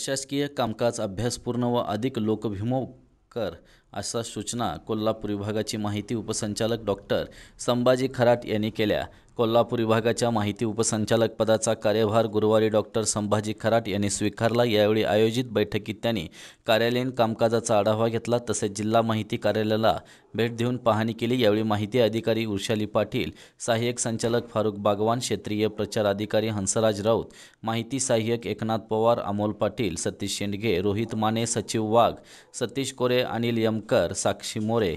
प्रशासकीय कामकाज अभ्यासपूर्ण व अधिक कर अशा सूचना कोल्हापूर विभागाची माहिती उपसंचालक डॉक्टर संभाजी खराट यांनी केल्या कोल्हापूर विभागाच्या माहिती उपसंचालक पदाचा कार्यभार गुरुवारी डॉक्टर संभाजी खराट यांनी स्वीकारला यावेळी आयोजित बैठकीत त्यांनी कार्यालयीन कामकाजाचा आढावा घेतला तसेच जिल्हा माहिती कार्यालयाला भेट देऊन पाहणी केली यावेळी माहिती अधिकारी उर्षाली पाटील सहाय्यक संचालक फारुख बागवान क्षेत्रीय प्रचार अधिकारी हंसराज राऊत माहिती सहाय्यक एकनाथ पवार अमोल पाटील सतीश शेंडगे रोहित माने सचिव वाघ सतीश कोरे अनिल यमकर साक्षी मोरे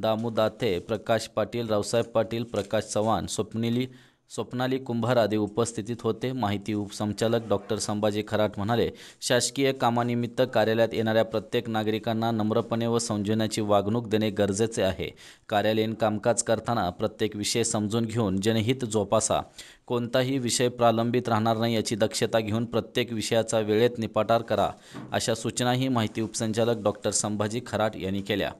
दामू दाते प्रकाश पाटील रावसाहेब पाटील प्रकाश चव्हाण स्वप्नीली स्वप्नाली कुंभार आदी उपस्थितीत होते माहिती उपसंचालक डॉक्टर संभाजी खराट म्हणाले शासकीय कामानिमित्त कार्यालयात येणाऱ्या प्रत्येक नागरिकांना नम्रपणे व समजवण्याची वागणूक देणे गरजेचे आहे कार्यालयीन कामकाज करताना प्रत्येक विषय समजून घेऊन जनहित जोपासा कोणताही विषय प्रलंबित राहणार नाही याची दक्षता घेऊन प्रत्येक विषयाचा वेळेत निपाटार करा अशा सूचनाही माहिती उपसंचालक डॉक्टर संभाजी खराट यांनी केल्या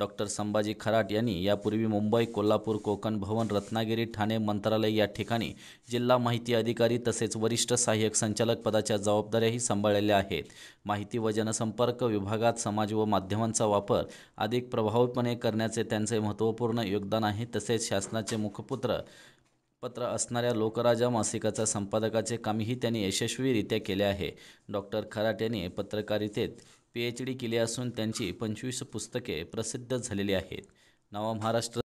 डॉक्टर संभाजी खराट यांनी यापूर्वी मुंबई कोल्हापूर कोकण भवन रत्नागिरी ठाणे मंत्रालय या ठिकाणी जिल्हा माहिती अधिकारी तसेच वरिष्ठ सहाय्यक संचालक पदाच्या जबाबदाऱ्याही सांभाळलेल्या आहेत माहिती व जनसंपर्क विभागात समाज व माध्यमांचा वापर अधिक प्रभावीपणे करण्याचे त्यांचे महत्त्वपूर्ण योगदान आहे तसेच शासनाचे मुखपुत्र पत्र असणाऱ्या लोकराजा मासिकाच्या संपादकाचे कामही त्यांनी यशस्वीरित्या केले आहे डॉक्टर खराट यांनी पत्रकारितेत पी एच डी केली असून त्यांची पंचवीस पुस्तके प्रसिद्ध झालेली आहेत नवा महाराष्ट्र